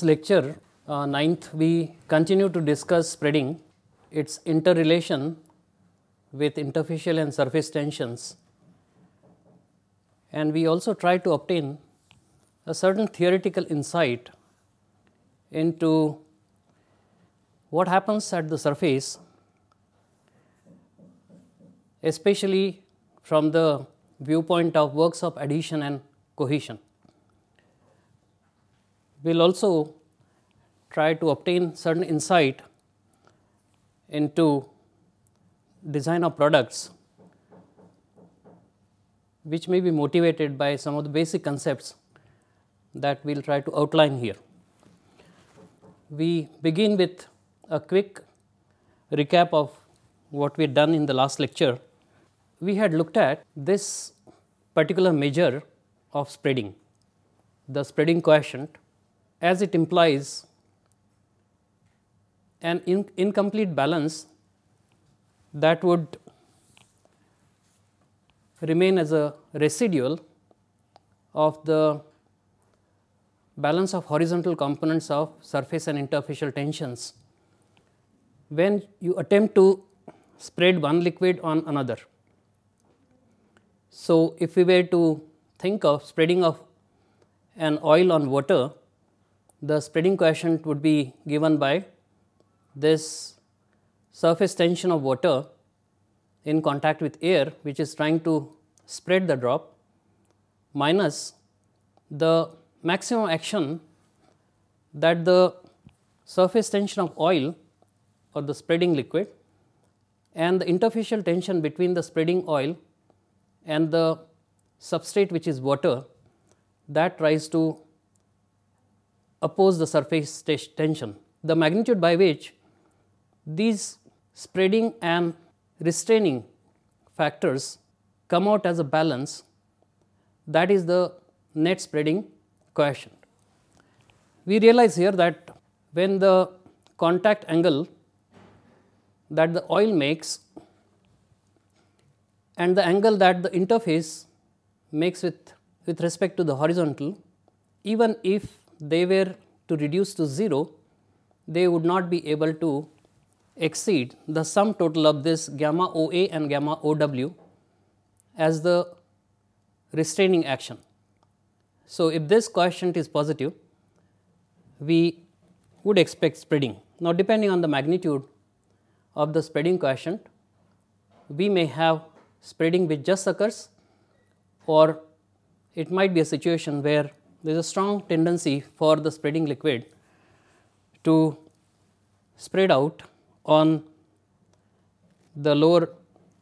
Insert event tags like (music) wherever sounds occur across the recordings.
this lecture, uh, ninth, we continue to discuss spreading, its interrelation with interfacial and surface tensions. And we also try to obtain a certain theoretical insight into what happens at the surface, especially from the viewpoint of works of adhesion and cohesion. We will also try to obtain certain insight into design of products which may be motivated by some of the basic concepts that we will try to outline here. We begin with a quick recap of what we had done in the last lecture. We had looked at this particular measure of spreading, the spreading quotient as it implies an in incomplete balance that would remain as a residual of the balance of horizontal components of surface and interfacial tensions when you attempt to spread one liquid on another. So, if we were to think of spreading of an oil on water, the spreading coefficient would be given by this surface tension of water in contact with air which is trying to spread the drop minus the maximum action that the surface tension of oil or the spreading liquid and the interfacial tension between the spreading oil and the substrate which is water that tries to oppose the surface tension. The magnitude by which these spreading and restraining factors come out as a balance that is the net spreading quotient. We realize here that when the contact angle that the oil makes and the angle that the interface makes with, with respect to the horizontal, even if they were to reduce to 0, they would not be able to exceed the sum total of this gamma OA and gamma OW as the restraining action. So, if this coefficient is positive, we would expect spreading. Now, depending on the magnitude of the spreading coefficient, we may have spreading which just occurs or it might be a situation where there is a strong tendency for the spreading liquid to spread out on the lower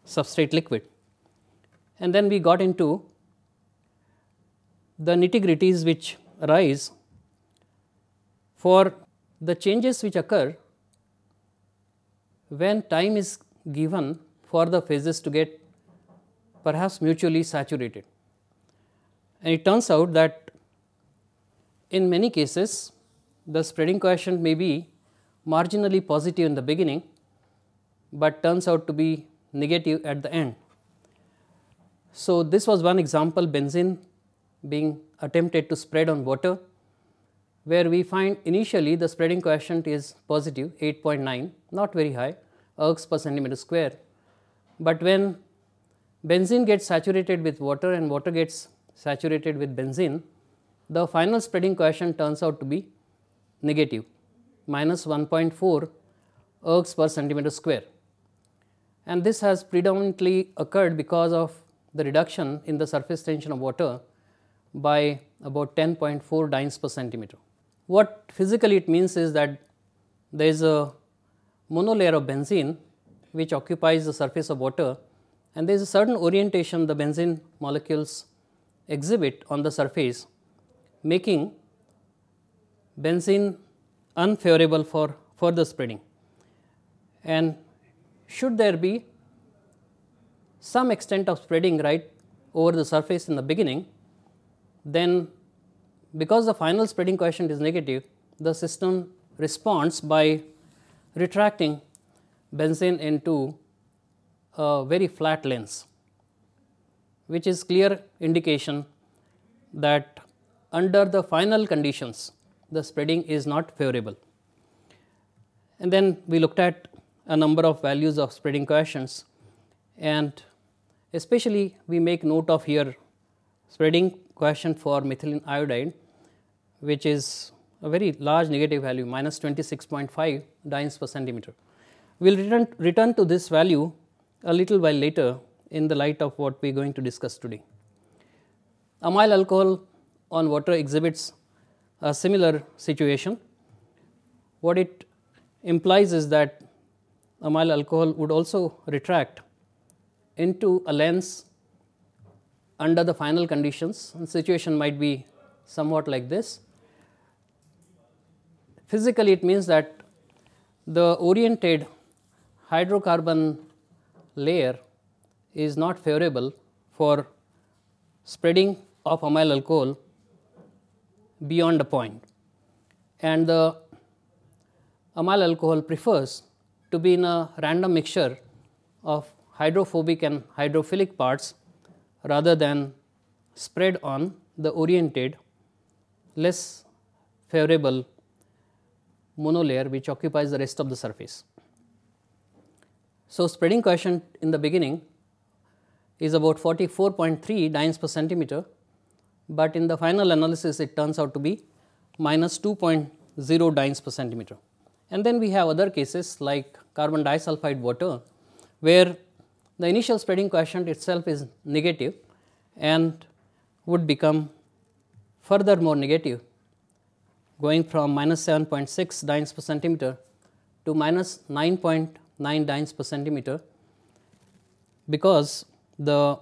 substrate liquid. And then we got into the nitty gritties which arise for the changes which occur when time is given for the phases to get perhaps mutually saturated. And it turns out that in many cases the spreading coefficient may be marginally positive in the beginning, but turns out to be negative at the end. So, this was one example benzene being attempted to spread on water, where we find initially the spreading coefficient is positive 8.9, not very high, ergs per centimeter square. But when benzene gets saturated with water and water gets saturated with benzene, the final spreading coefficient turns out to be negative minus 1.4 ergs per centimeter square. And this has predominantly occurred because of the reduction in the surface tension of water by about 10.4 dynes per centimeter. What physically it means is that there is a monolayer of benzene which occupies the surface of water and there is a certain orientation the benzene molecules exhibit on the surface making benzene unfavorable for further spreading. And should there be some extent of spreading right over the surface in the beginning, then because the final spreading coefficient is negative, the system responds by retracting benzene into a very flat lens, which is clear indication that under the final conditions the spreading is not favorable. And then we looked at a number of values of spreading coefficients and especially we make note of here spreading coefficient for methylene iodide which is a very large negative value minus 26.5 dynes per centimeter. We will return, return to this value a little while later in the light of what we are going to discuss today. Amyl alcohol on water exhibits a similar situation. What it implies is that amyl alcohol would also retract into a lens under the final conditions and situation might be somewhat like this. Physically it means that the oriented hydrocarbon layer is not favorable for spreading of amyl alcohol beyond a point and the amyl alcohol prefers to be in a random mixture of hydrophobic and hydrophilic parts rather than spread on the oriented less favorable monolayer which occupies the rest of the surface. So, spreading coefficient in the beginning is about 44.3 dynes per centimeter but in the final analysis it turns out to be minus 2.0 dynes per centimeter. And then we have other cases like carbon disulfide water where the initial spreading coefficient itself is negative and would become furthermore negative going from minus 7.6 dynes per centimeter to minus 9.9 dynes per centimeter because the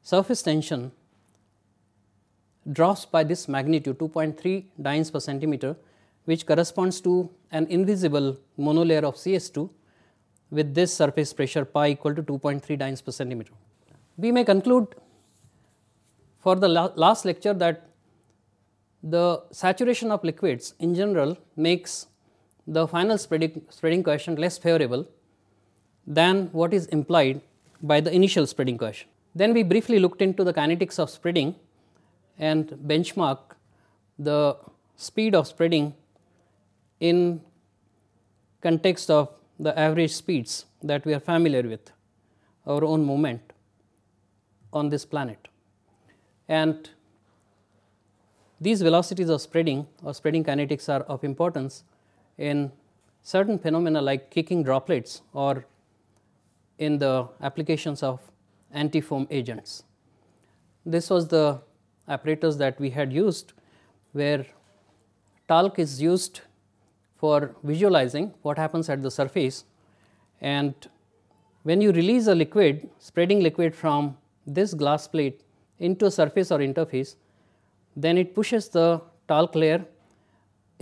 surface tension drops by this magnitude 2.3 dynes per centimeter which corresponds to an invisible monolayer of CS2 with this surface pressure pi equal to 2.3 dynes per centimeter. We may conclude for the la last lecture that the saturation of liquids in general makes the final spreading, spreading coefficient less favorable than what is implied by the initial spreading coefficient. Then we briefly looked into the kinetics of spreading and benchmark the speed of spreading in context of the average speeds that we are familiar with our own movement on this planet. And these velocities of spreading or spreading kinetics are of importance in certain phenomena like kicking droplets or in the applications of antifoam agents. This was the apparatus that we had used where talc is used for visualizing what happens at the surface and when you release a liquid spreading liquid from this glass plate into a surface or interface then it pushes the talc layer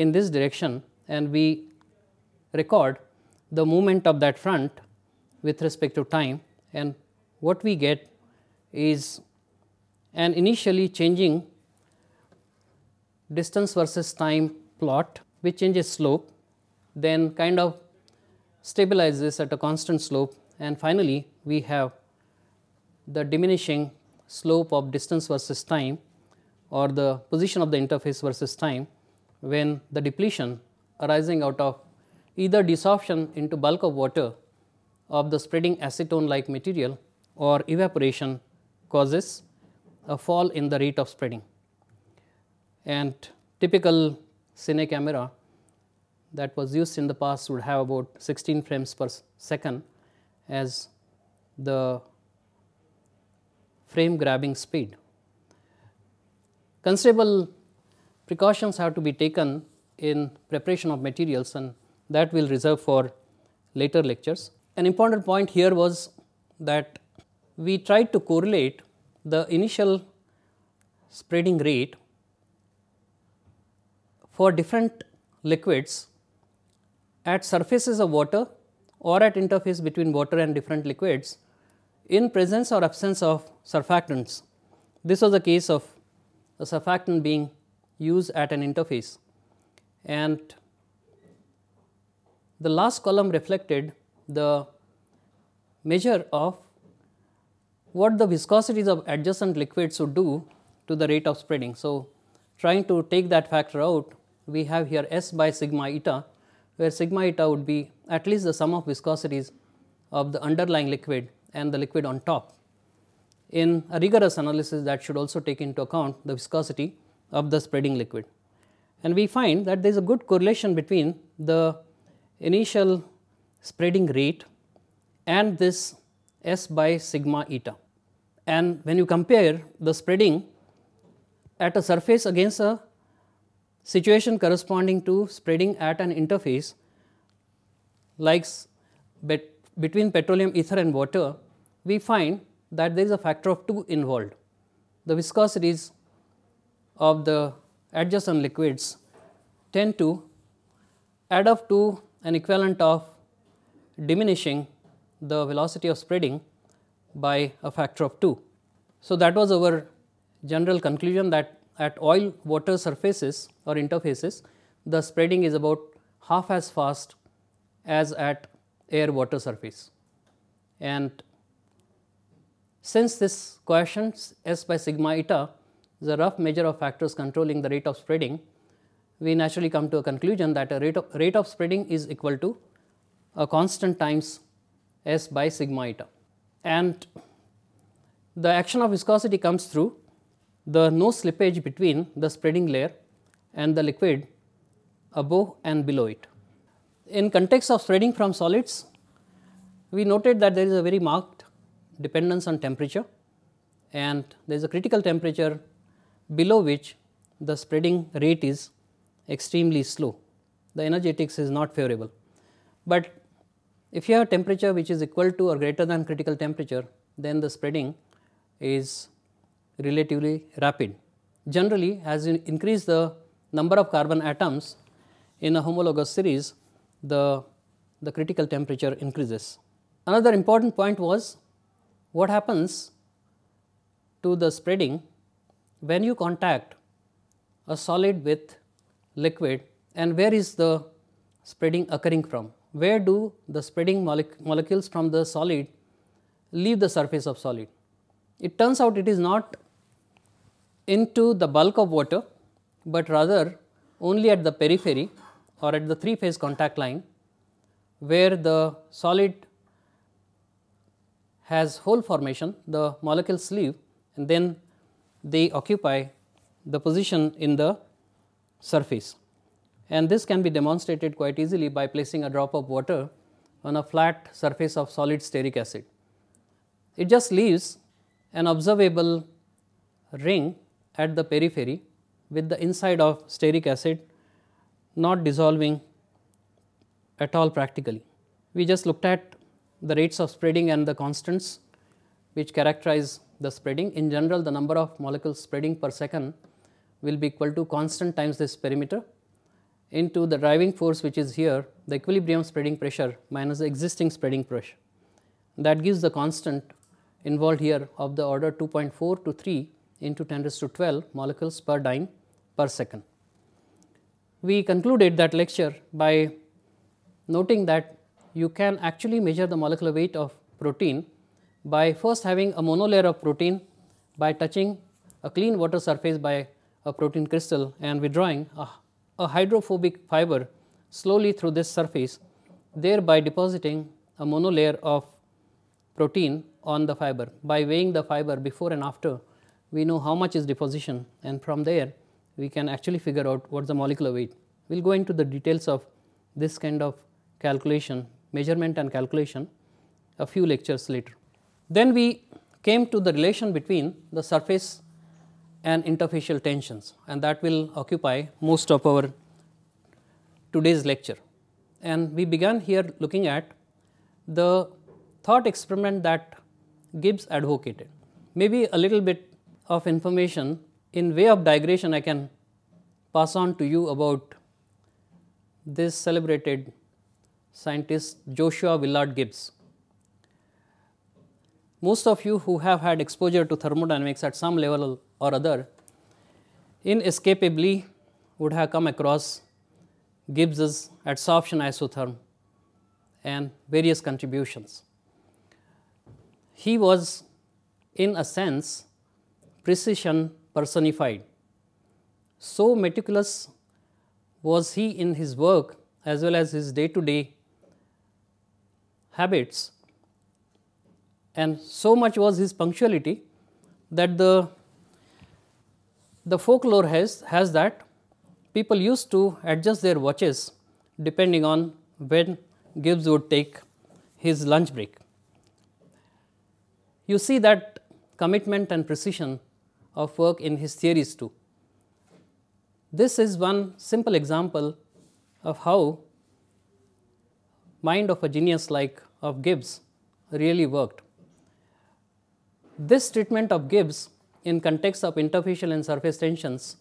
in this direction and we record the movement of that front with respect to time and what we get is and initially changing distance versus time plot which changes slope then kind of stabilizes at a constant slope and finally we have the diminishing slope of distance versus time or the position of the interface versus time when the depletion arising out of either desorption into bulk of water of the spreading acetone like material or evaporation causes a fall in the rate of spreading. And typical cine camera that was used in the past would have about 16 frames per second as the frame grabbing speed. Considerable precautions have to be taken in preparation of materials and that we will reserve for later lectures. An important point here was that we tried to correlate the initial spreading rate for different liquids at surfaces of water or at interface between water and different liquids in presence or absence of surfactants. This was the case of a surfactant being used at an interface and the last column reflected the measure of what the viscosities of adjacent liquids would do to the rate of spreading. So, trying to take that factor out, we have here S by sigma eta, where sigma eta would be at least the sum of viscosities of the underlying liquid and the liquid on top. In a rigorous analysis that should also take into account the viscosity of the spreading liquid. And we find that there is a good correlation between the initial spreading rate and this S by sigma eta. And when you compare the spreading at a surface against a situation corresponding to spreading at an interface like bet between petroleum ether and water, we find that there is a factor of 2 involved. The viscosities of the adjacent liquids tend to add up to an equivalent of diminishing the velocity of spreading by a factor of 2. So, that was our general conclusion that at oil water surfaces or interfaces the spreading is about half as fast as at air water surface. And since this coefficient S by sigma eta is a rough measure of factors controlling the rate of spreading, we naturally come to a conclusion that a rate of, rate of spreading is equal to a constant times S by sigma eta. And the action of viscosity comes through the no slippage between the spreading layer and the liquid above and below it. In context of spreading from solids, we noted that there is a very marked dependence on temperature and there is a critical temperature below which the spreading rate is extremely slow. The energetics is not favorable. But if you have temperature which is equal to or greater than critical temperature, then the spreading is relatively rapid. Generally, as you increase the number of carbon atoms in a homologous series, the, the critical temperature increases. Another important point was what happens to the spreading when you contact a solid with liquid and where is the spreading occurring from where do the spreading molecules from the solid leave the surface of solid. It turns out it is not into the bulk of water, but rather only at the periphery or at the three phase contact line where the solid has hole formation, the molecules leave and then they occupy the position in the surface. And this can be demonstrated quite easily by placing a drop of water on a flat surface of solid stearic acid. It just leaves an observable ring at the periphery with the inside of stearic acid not dissolving at all practically. We just looked at the rates of spreading and the constants which characterize the spreading. In general, the number of molecules spreading per second will be equal to constant times this perimeter into the driving force which is here the equilibrium spreading pressure minus the existing spreading pressure. That gives the constant involved here of the order 2.4 to 3 into 10 raised to 12 molecules per dime per second. We concluded that lecture by noting that you can actually measure the molecular weight of protein by first having a monolayer of protein by touching a clean water surface by a protein crystal and withdrawing a a hydrophobic fiber slowly through this surface thereby depositing a monolayer of protein on the fiber. By weighing the fiber before and after we know how much is deposition and from there we can actually figure out what is the molecular weight. We will go into the details of this kind of calculation, measurement and calculation a few lectures later. Then we came to the relation between the surface and interfacial tensions and that will occupy most of our today's lecture. And we began here looking at the thought experiment that Gibbs advocated. Maybe a little bit of information in way of digression I can pass on to you about this celebrated scientist Joshua Willard Gibbs. Most of you who have had exposure to thermodynamics at some level or other inescapably would have come across Gibbs's adsorption isotherm and various contributions. He was in a sense precision personified. So meticulous was he in his work as well as his day to day habits and so much was his punctuality that the the folklore has, has that people used to adjust their watches depending on when Gibbs would take his lunch break. You see that commitment and precision of work in his theories too. This is one simple example of how mind of a genius like of Gibbs really worked. This treatment of Gibbs in context of interfacial and surface tensions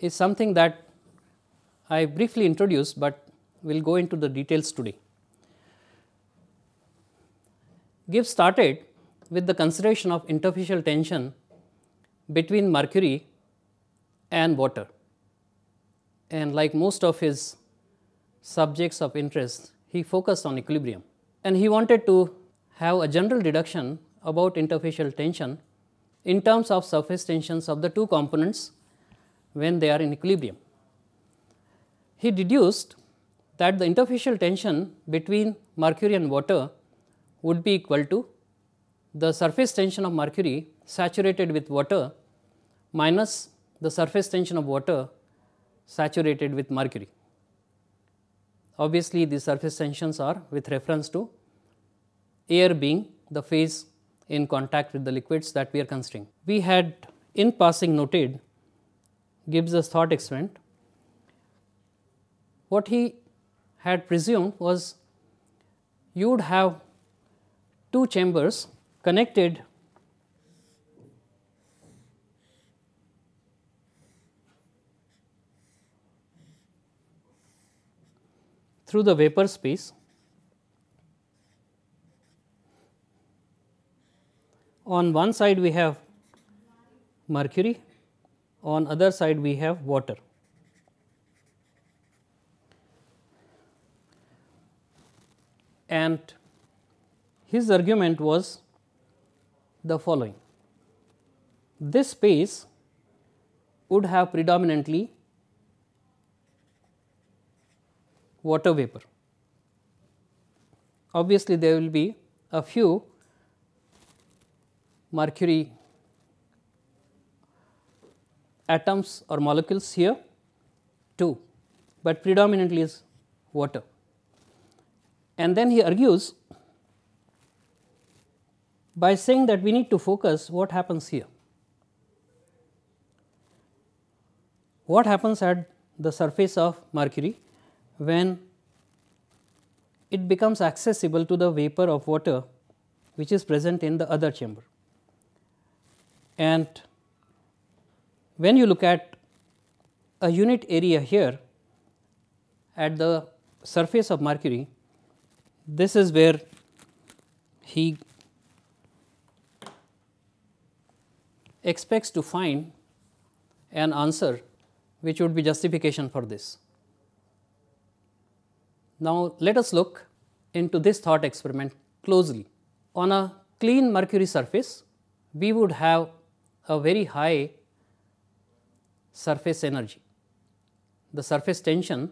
is something that I briefly introduced, but we will go into the details today. Gibbs started with the consideration of interfacial tension between mercury and water. And like most of his subjects of interest, he focused on equilibrium. And he wanted to have a general deduction about interfacial tension in terms of surface tensions of the two components when they are in equilibrium. He deduced that the interfacial tension between mercury and water would be equal to the surface tension of mercury saturated with water minus the surface tension of water saturated with mercury. Obviously, the surface tensions are with reference to air being the phase in contact with the liquids that we are considering. We had in passing noted Gibbs's thought experiment. What he had presumed was you would have two chambers connected through the vapor space on one side we have mercury, on other side we have water. And his argument was the following. This space would have predominantly water vapor. Obviously, there will be a few mercury atoms or molecules here too, but predominantly is water. And then he argues by saying that we need to focus what happens here. What happens at the surface of mercury when it becomes accessible to the vapor of water which is present in the other chamber. And when you look at a unit area here at the surface of Mercury, this is where he expects to find an answer which would be justification for this. Now, let us look into this thought experiment closely. On a clean mercury surface, we would have a very high surface energy. The surface tension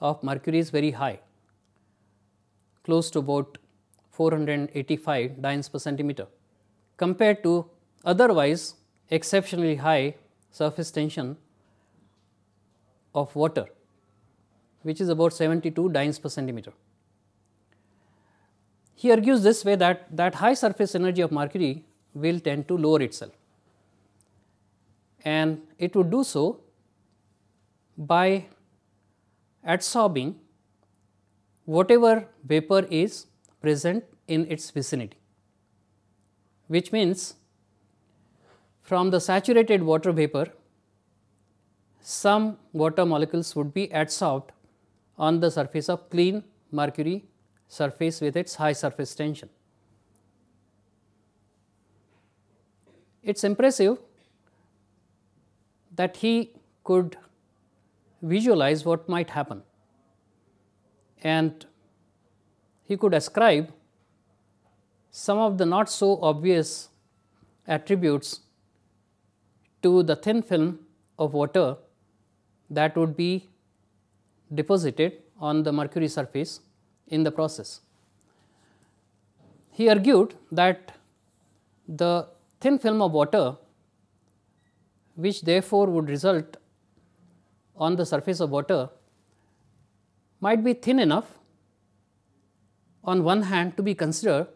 of mercury is very high, close to about 485 dynes per centimeter compared to otherwise exceptionally high surface tension of water which is about 72 dynes per centimeter. He argues this way that, that high surface energy of mercury will tend to lower itself and it would do so by adsorbing whatever vapor is present in its vicinity, which means from the saturated water vapor, some water molecules would be adsorbed on the surface of clean mercury surface with its high surface tension. It is impressive that he could visualize what might happen and he could ascribe some of the not so obvious attributes to the thin film of water that would be deposited on the mercury surface in the process. He argued that the thin film of water which therefore would result on the surface of water might be thin enough on one hand to be considered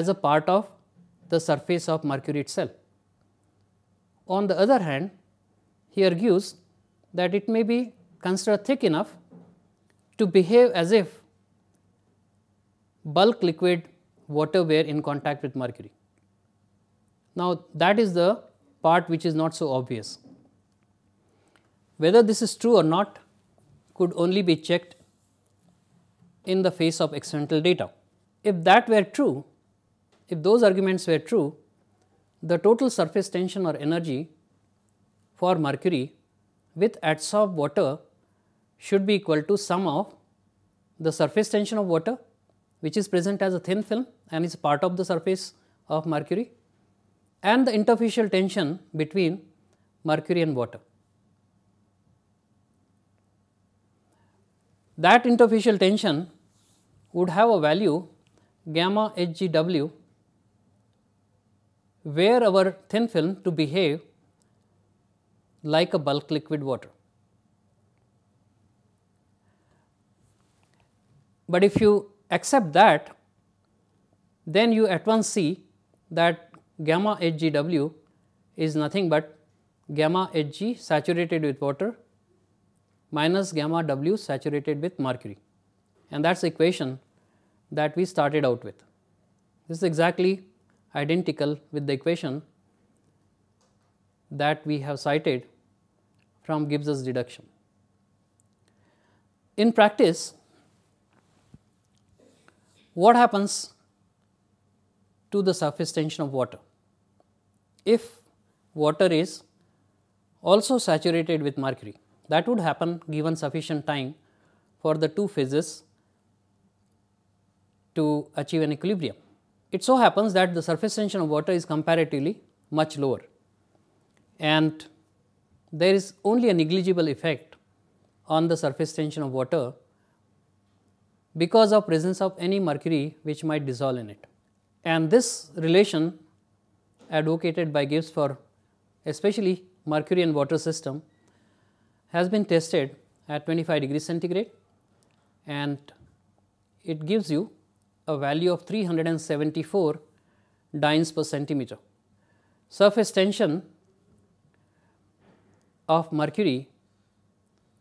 as a part of the surface of mercury itself. On the other hand, he argues that it may be considered thick enough to behave as if bulk liquid water were in contact with mercury. Now, that is the part which is not so obvious. Whether this is true or not could only be checked in the face of experimental data. If that were true, if those arguments were true, the total surface tension or energy for mercury with adsorbed water should be equal to sum of the surface tension of water which is present as a thin film and is part of the surface of mercury and the interfacial tension between mercury and water. That interfacial tension would have a value gamma HGW where our thin film to behave like a bulk liquid water. But if you accept that, then you at once see that gamma HGW is nothing but gamma Hg saturated with water minus gamma W saturated with mercury and that is the equation that we started out with. This is exactly identical with the equation that we have cited from Gibbs's deduction. In practice, what happens to the surface tension of water. If water is also saturated with mercury, that would happen given sufficient time for the two phases to achieve an equilibrium. It so happens that the surface tension of water is comparatively much lower and there is only a negligible effect on the surface tension of water because of presence of any mercury which might dissolve in it. And this relation advocated by Gibbs for especially mercury and water system has been tested at 25 degrees centigrade and it gives you a value of 374 dynes per centimeter. Surface tension of mercury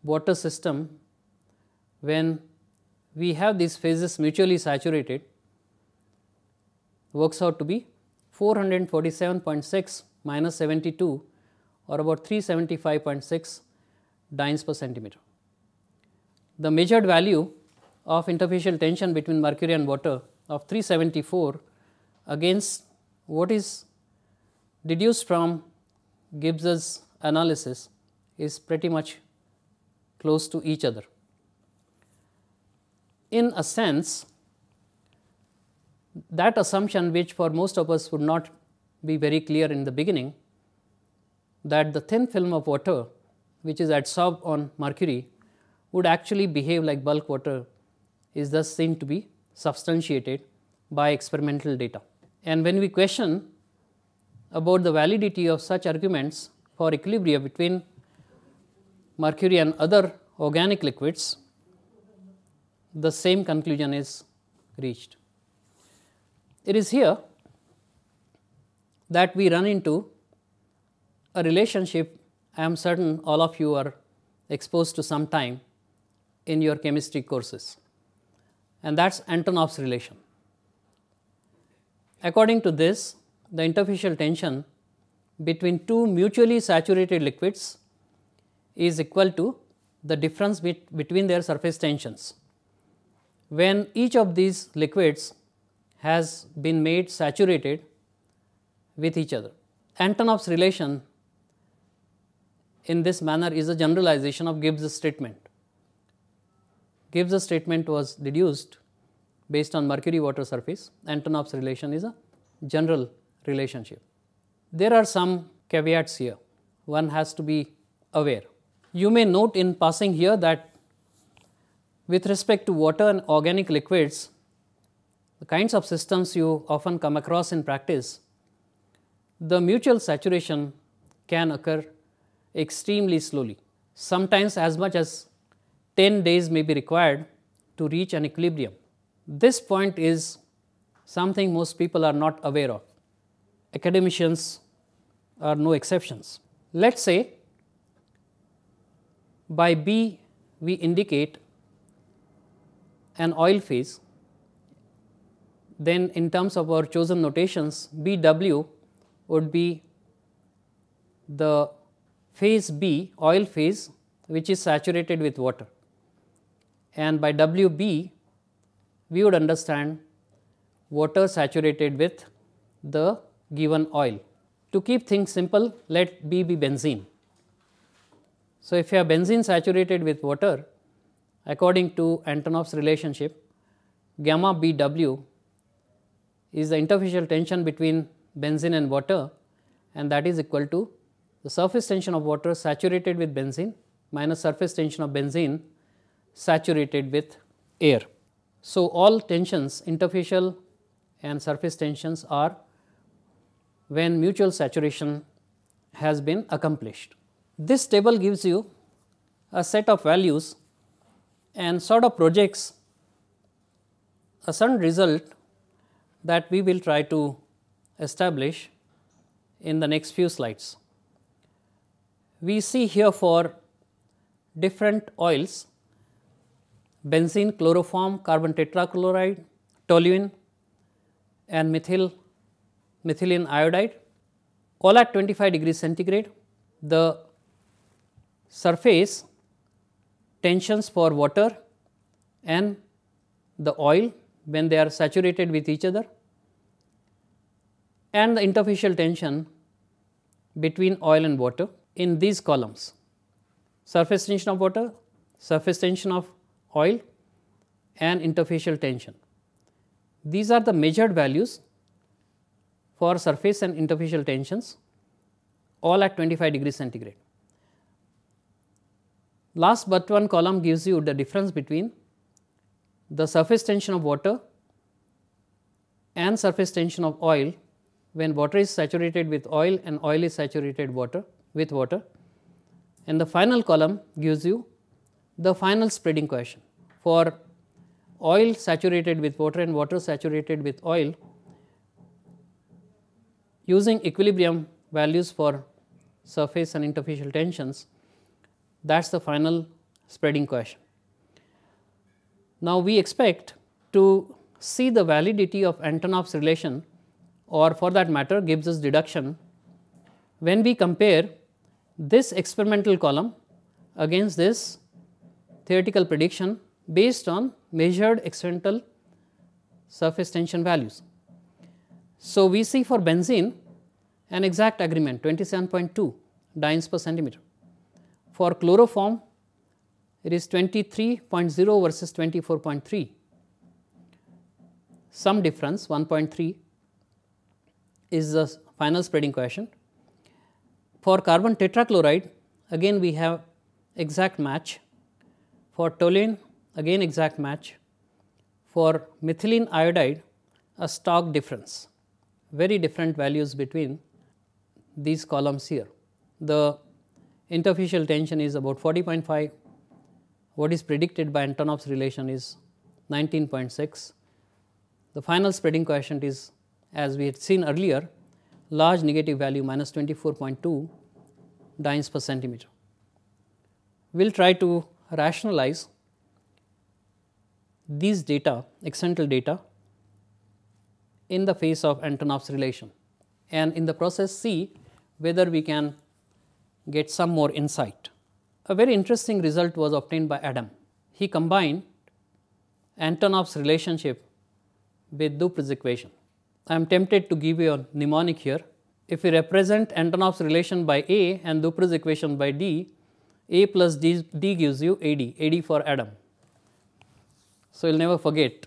water system when we have these phases mutually saturated works out to be 447.6 minus 72 or about 375.6 dynes per centimeter. The measured value of interfacial tension between mercury and water of 374 against what is deduced from Gibbs's analysis is pretty much close to each other. In a sense, that assumption which for most of us would not be very clear in the beginning that the thin film of water which is adsorbed on mercury would actually behave like bulk water is thus seen to be substantiated by experimental data. And when we question about the validity of such arguments for equilibria between mercury and other organic liquids, the same conclusion is reached. It is here that we run into a relationship I am certain all of you are exposed to some time in your chemistry courses and that is Antonov's relation. According to this, the interfacial tension between two mutually saturated liquids is equal to the difference bet between their surface tensions. When each of these liquids has been made saturated with each other. Antonov's relation in this manner is a generalization of Gibbs' statement. Gibbs' statement was deduced based on mercury water surface, Antonov's relation is a general relationship. There are some caveats here, one has to be aware. You may note in passing here that with respect to water and organic liquids, the kinds of systems you often come across in practice, the mutual saturation can occur extremely slowly. Sometimes as much as 10 days may be required to reach an equilibrium. This point is something most people are not aware of. Academicians are no exceptions. Let us say by B we indicate an oil phase then in terms of our chosen notations BW would be the phase B oil phase which is saturated with water and by WB we would understand water saturated with the given oil. To keep things simple let B be benzene. So, if you have benzene saturated with water according to Antonov's relationship gamma B W is the interfacial tension between benzene and water and that is equal to the surface tension of water saturated with benzene minus surface tension of benzene saturated with air. So, all tensions interfacial and surface tensions are when mutual saturation has been accomplished. This table gives you a set of values and sort of projects a certain result that we will try to establish in the next few slides. We see here for different oils benzene, chloroform, carbon tetrachloride, toluene and methyl methylene iodide all at 25 degrees centigrade. The surface tensions for water and the oil when they are saturated with each other and the interfacial tension between oil and water in these columns surface tension of water, surface tension of oil and interfacial tension. These are the measured values for surface and interfacial tensions all at 25 degrees centigrade. Last but one column gives you the difference between the surface tension of water and surface tension of oil when water is saturated with oil and oil is saturated water with water and the final column gives you the final spreading coefficient for oil saturated with water and water saturated with oil using equilibrium values for surface and interfacial tensions that is the final spreading coefficient. Now, we expect to see the validity of Antonov's relation or for that matter Gibbs's deduction when we compare this experimental column against this theoretical prediction based on measured experimental surface tension values. So, we see for benzene an exact agreement 27.2 dynes per centimeter. For chloroform it is 23.0 versus 24.3 some difference 1.3 is the final spreading coefficient. For carbon tetrachloride again we have exact match, for toluene again exact match, for methylene iodide a stock difference, very different values between these columns here. The interfacial tension is about 40.5 what is predicted by Antonov's relation is 19.6. The final spreading coefficient is as we had seen earlier large negative value minus 24.2 dynes per centimeter. We will try to rationalize these data experimental data in the face of Antonov's relation and in the process see whether we can get some more insight. A very interesting result was obtained by Adam. He combined Antonov's relationship with Dupre's equation. I am tempted to give you a mnemonic here. If we represent Antonov's relation by A and Dupre's equation by D, A plus D, D gives you AD, AD for Adam. So, you will never forget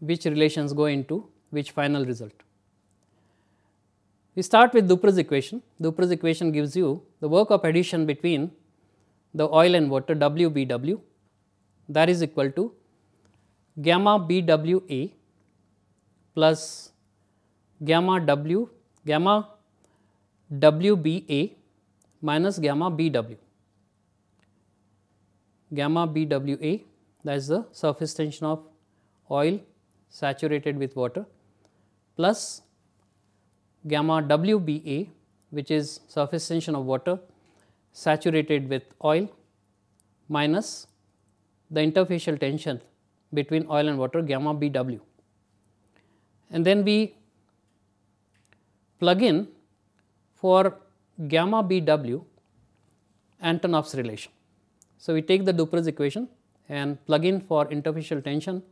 which relations go into which final result. We start with Dupre's equation. Dupre's equation gives you the work of addition between the oil and water WBW that is equal to gamma BWA plus gamma W gamma WBA minus gamma BW. Gamma BWA that is the surface tension of oil saturated with water plus gamma WBA which is surface tension of water saturated with oil minus the interfacial tension between oil and water gamma BW. And then we plug in for gamma BW Antonov's relation. So, we take the Dupre's equation and plug in for interfacial tension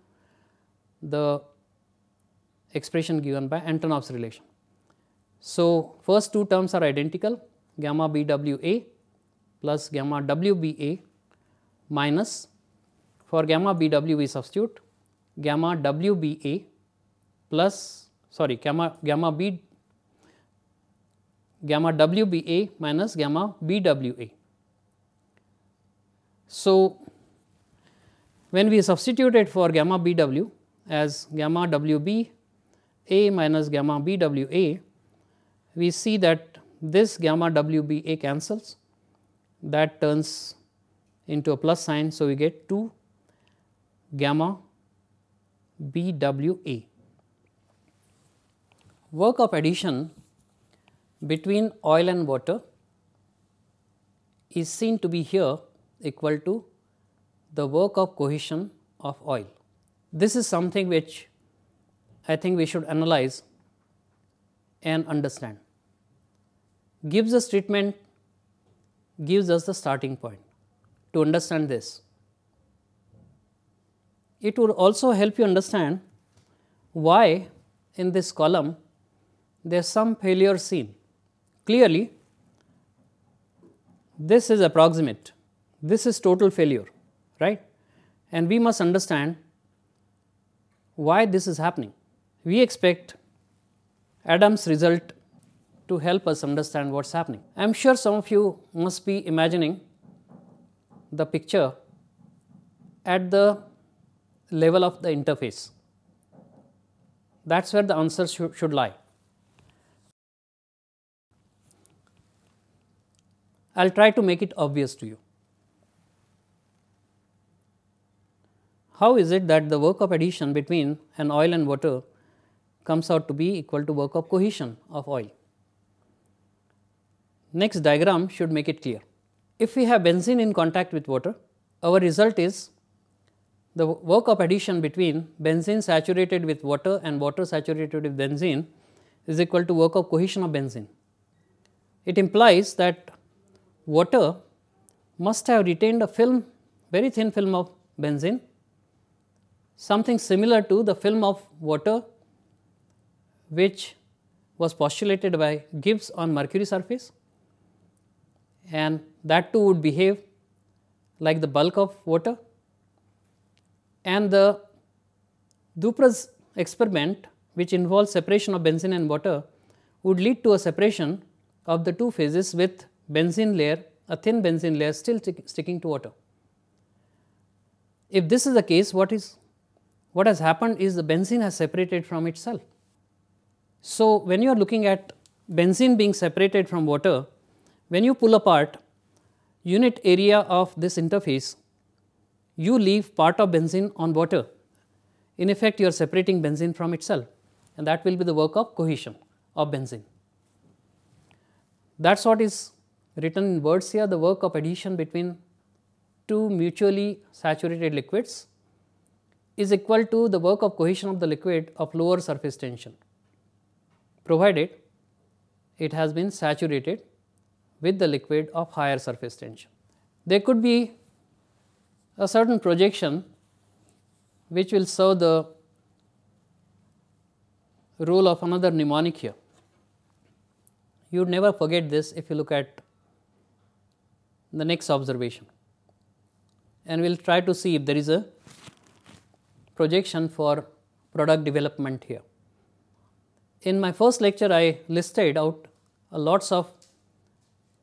the expression given by Antonov's relation. So, first two terms are identical gamma b w a plus gamma w b a minus for gamma b w we substitute gamma w b a plus sorry gamma gamma b gamma w b a minus gamma b w a. So, when we substitute it for gamma b w as gamma w b a minus gamma b w a we see that this gamma WBA cancels that turns into a plus sign. So, we get 2 gamma BWA. Work of addition between oil and water is seen to be here equal to the work of cohesion of oil. This is something which I think we should analyze and understand gives us treatment gives us the starting point to understand this. It would also help you understand why in this column there is some failure seen. Clearly, this is approximate, this is total failure, right? And we must understand why this is happening. We expect Adam's result to help us understand what's happening. I'm sure some of you must be imagining the picture at the level of the interface. That's where the answer sh should lie. I'll try to make it obvious to you. How is it that the work of addition between an oil and water comes out to be equal to work of cohesion of oil? Next diagram should make it clear. If we have benzene in contact with water, our result is the work of addition between benzene saturated with water and water saturated with benzene is equal to work of cohesion of benzene. It implies that water must have retained a film, very thin film of benzene, something similar to the film of water which was postulated by Gibbs on mercury surface and that too would behave like the bulk of water. And the Dupre's experiment which involves separation of benzene and water would lead to a separation of the two phases with benzene layer, a thin benzene layer still sticking to water. If this is the case, what is what has happened is the benzene has separated from itself. So, when you are looking at benzene being separated from water, when you pull apart unit area of this interface, you leave part of benzene on water. In effect, you are separating benzene from itself and that will be the work of cohesion of benzene. That is what is written in words here, the work of adhesion between two mutually saturated liquids is equal to the work of cohesion of the liquid of lower surface tension, provided it has been saturated with the liquid of higher surface tension. There could be a certain projection which will show the role of another mnemonic here. You would never forget this if you look at the next observation and we will try to see if there is a projection for product development here. In my first lecture I listed out a lots of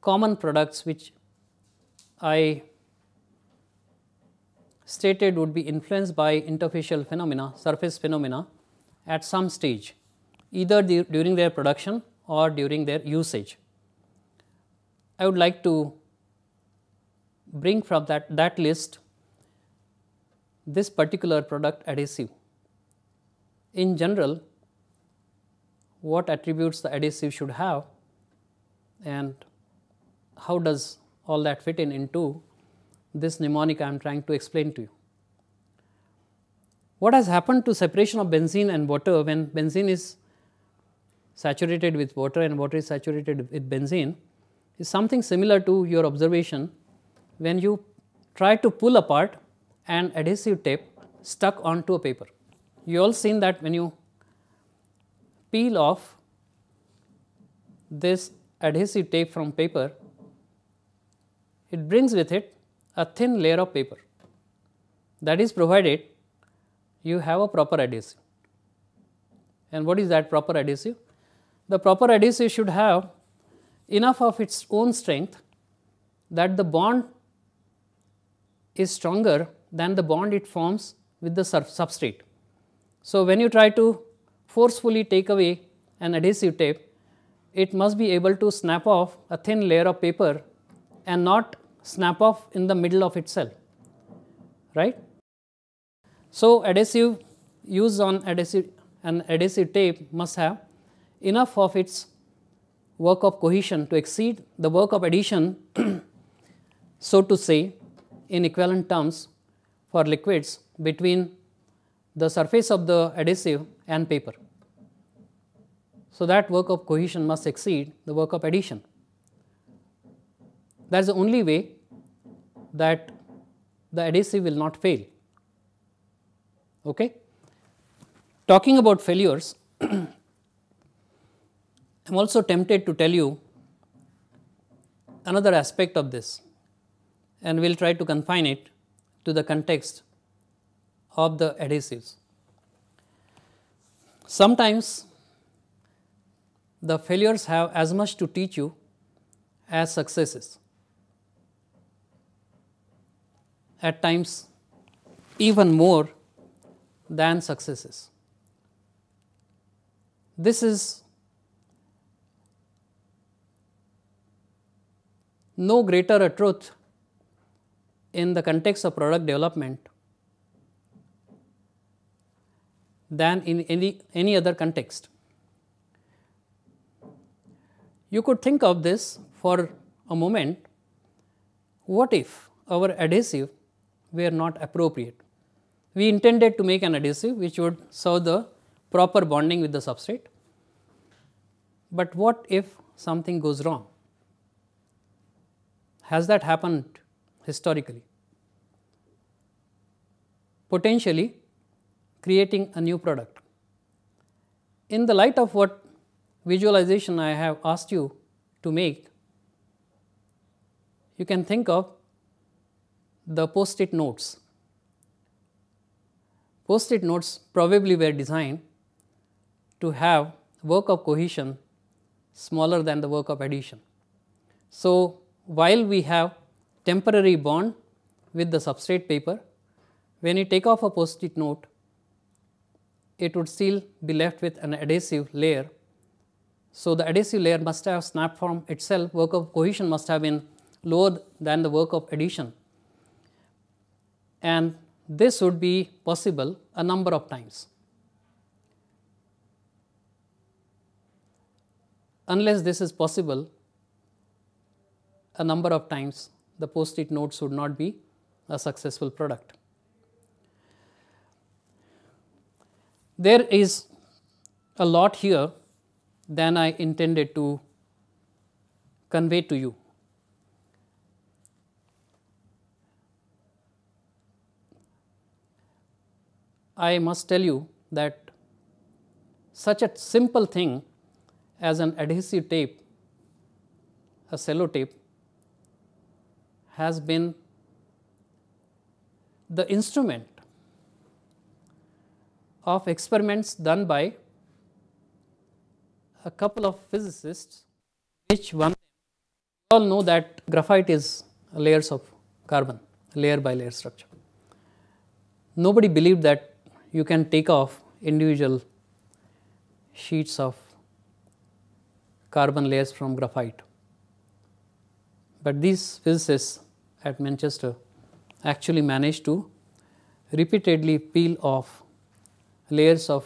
common products which I stated would be influenced by interfacial phenomena, surface phenomena at some stage either the, during their production or during their usage. I would like to bring from that, that list this particular product adhesive. In general, what attributes the adhesive should have and how does all that fit in into this mnemonic I am trying to explain to you. What has happened to separation of benzene and water when benzene is saturated with water and water is saturated with benzene is something similar to your observation when you try to pull apart an adhesive tape stuck onto a paper. You all seen that when you peel off this adhesive tape from paper, it brings with it a thin layer of paper. That is provided you have a proper adhesive. And what is that proper adhesive? The proper adhesive should have enough of its own strength that the bond is stronger than the bond it forms with the substrate. So, when you try to forcefully take away an adhesive tape, it must be able to snap off a thin layer of paper and not snap off in the middle of itself, right. So, adhesive used on adhesive and adhesive tape must have enough of its work of cohesion to exceed the work of adhesion, (clears throat) so to say in equivalent terms for liquids between the surface of the adhesive and paper. So, that work of cohesion must exceed the work of adhesion. That is the only way that the adhesive will not fail. Okay? Talking about failures, (clears throat) I am also tempted to tell you another aspect of this and we will try to confine it to the context of the adhesives. Sometimes the failures have as much to teach you as successes. at times even more than successes. This is no greater a truth in the context of product development than in any, any other context. You could think of this for a moment, what if our adhesive were not appropriate. We intended to make an adhesive which would serve the proper bonding with the substrate. But what if something goes wrong? Has that happened historically? Potentially creating a new product. In the light of what visualization I have asked you to make, you can think of the post-it notes. Post-it notes probably were designed to have work of cohesion smaller than the work of addition. So, while we have temporary bond with the substrate paper, when you take off a post-it note, it would still be left with an adhesive layer. So, the adhesive layer must have snapped from itself, work of cohesion must have been lower than the work of addition and this would be possible a number of times. Unless this is possible a number of times, the post-it notes would not be a successful product. There is a lot here than I intended to convey to you. I must tell you that such a simple thing as an adhesive tape, a sellotape has been the instrument of experiments done by a couple of physicists which one all know that graphite is layers of carbon layer by layer structure. Nobody believed that you can take off individual sheets of carbon layers from graphite. But these physicists at Manchester actually managed to repeatedly peel off layers of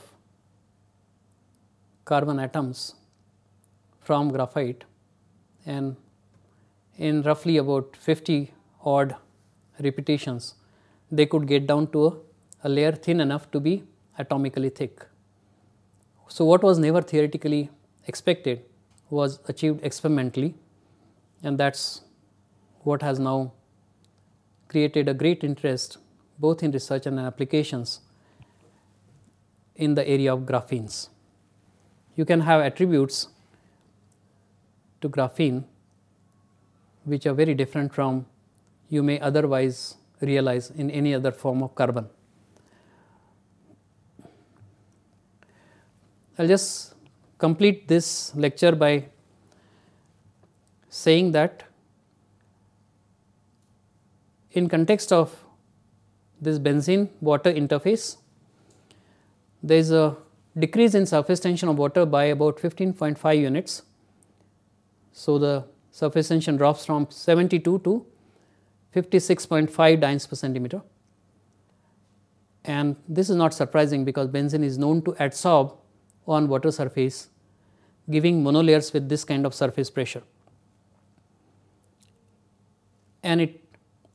carbon atoms from graphite and in roughly about 50 odd repetitions they could get down to a a layer thin enough to be atomically thick. So, what was never theoretically expected was achieved experimentally and that is what has now created a great interest both in research and applications in the area of graphenes. You can have attributes to graphene which are very different from you may otherwise realize in any other form of carbon. I will just complete this lecture by saying that in context of this benzene water interface, there is a decrease in surface tension of water by about 15.5 units. So, the surface tension drops from 72 to 56.5 dynes per centimeter and this is not surprising because benzene is known to adsorb on water surface giving monolayers with this kind of surface pressure. And it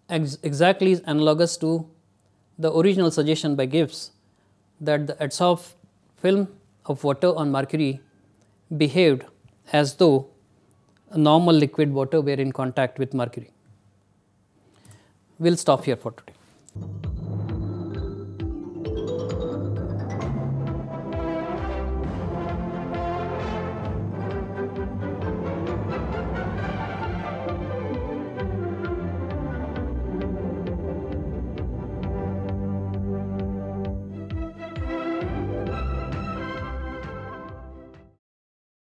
ex exactly is analogous to the original suggestion by Gibbs that the adsorbed film of water on mercury behaved as though a normal liquid water were in contact with mercury. We will stop here for today.